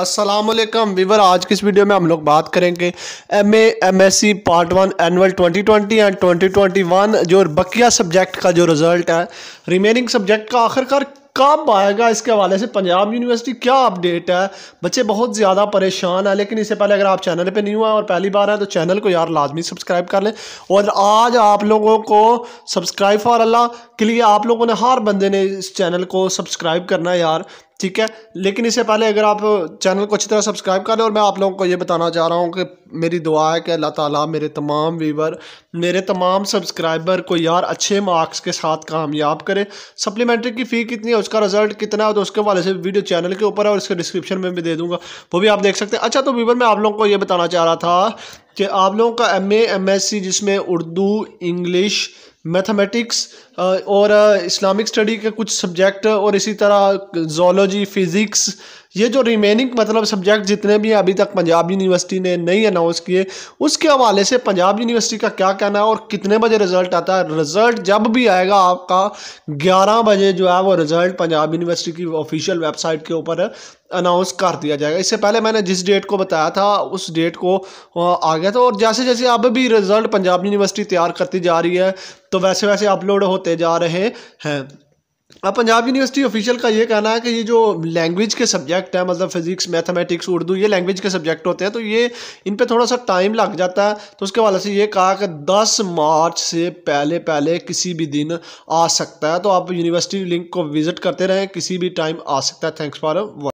Aslam Weaver आज की इस वीडियो में हम लोग बात करेंगे M MSc part one annual 2020 and 2021 जो बकिया सब्जेक्ट का जो रिज़ल्ट है रिमेनिंग सब्जेक्ट का आखिरकार कब आएगा इसके हवाले से पंजाब यूनिवर्सिटी क्या अपडेट है बच्चे बहुत ज़्यादा परेशान हैं लेकिन इससे पहले अगर आप चैनल पे नहीं हुआ और पहली बार है तो चैनल को यार लाजमी सब्सक्राइब कर लें और आज आप लोगों को सब्सक्राइब फॉर अल्लाह के लिए आप लोगों ने हर बंदे ने इस चैनल को सब्सक्राइब करना है यार ठीक है लेकिन इससे पहले अगर आप चैनल को अच्छी तरह सब्सक्राइब कर लें और मैं आप लोगों को ये बताना चाह रहा हूँ कि मेरी दुआ है कि अल्लाह ताला मेरे तमाम व्यूवर मेरे तमाम सब्सक्राइबर को यार अच्छे मार्क्स के साथ कामयाब करें सप्लीमेंट्री की फ़ी कितनी है उसका रिजल्ट कितना है तो उसके हवाले से वीडियो चैनल के ऊपर है और इसके डिस्क्रिप्शन में भी दे दूँगा वो भी आप देख सकते हैं अच्छा तो व्यूवर मैं आप लोगों को ये बताना चाह रहा था कि आप लोगों का एम एम एस सी जिसमें उर्दू इंग्लिश मैथमेटिक्स और इस्लामिक स्टडी के कुछ सब्जेक्ट और इसी तरह जोलॉजी फिज़िक्स ये जो रिमेनिंग मतलब सब्जेक्ट जितने भी अभी तक पंजाब यूनिवर्सिटी ने नहीं अनाउंस किए उसके हवाले से पंजाब यूनिवर्सिटी का क्या कहना है और कितने बजे रिजल्ट आता है रिजल्ट जब भी आएगा आपका ग्यारह बजे जो है वो रिजल्ट पंजाब यूनिवर्सिटी की ऑफिशियल वेबसाइट के ऊपर अनाउंस कर दिया जाएगा इससे पहले मैंने जिस डेट को बताया था उस डेट को आ गया था और जैसे जैसे अब भी रिजल्ट पंजाब यूनिवर्सिटी तैयार करती जा रही है तो वैसे वैसे अपलोड होते जा रहे हैं अब पंजाब यूनिवर्सिटी ऑफिशियल का ये कहना है कि ये जो लैंग्वेज के सब्जेक्ट है मतलब फिजिक्स मैथमेटिक्स उर्दू ये लैंग्वेज के सब्जेक्ट होते हैं तो ये इन पे थोड़ा सा टाइम लग जाता है तो उसके हवाले से ये कहा कि 10 मार्च से पहले पहले किसी भी दिन आ सकता है तो आप यूनिवर्सिटी लिंक को विज़िट करते रहें किसी भी टाइम आ सकता है थैंक्स फॉर